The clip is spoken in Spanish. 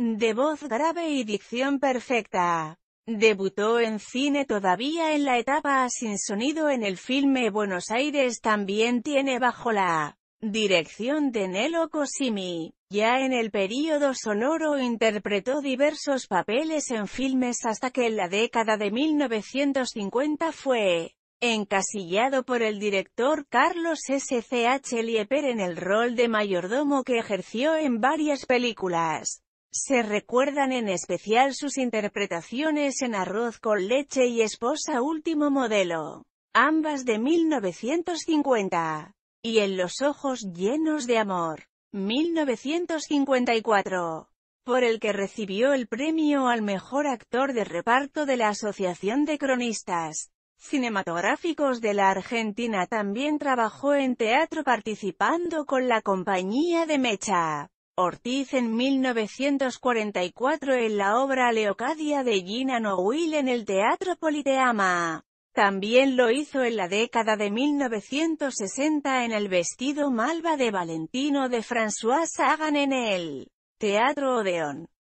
de voz grave y dicción perfecta. Debutó en cine todavía en la etapa sin sonido en el filme Buenos Aires también tiene bajo la dirección de Nelo Cosimi. Ya en el período sonoro interpretó diversos papeles en filmes hasta que en la década de 1950 fue encasillado por el director Carlos S.C.H. Lieper en el rol de mayordomo que ejerció en varias películas. Se recuerdan en especial sus interpretaciones en Arroz con leche y Esposa último modelo, ambas de 1950, y en Los ojos llenos de amor, 1954, por el que recibió el premio al mejor actor de reparto de la Asociación de Cronistas cinematográficos de la Argentina también trabajó en teatro participando con la compañía de Mecha. Ortiz en 1944 en la obra Leocadia de Gina will en el Teatro Politeama. También lo hizo en la década de 1960 en El vestido malva de Valentino de François Sagan en el Teatro Odeón.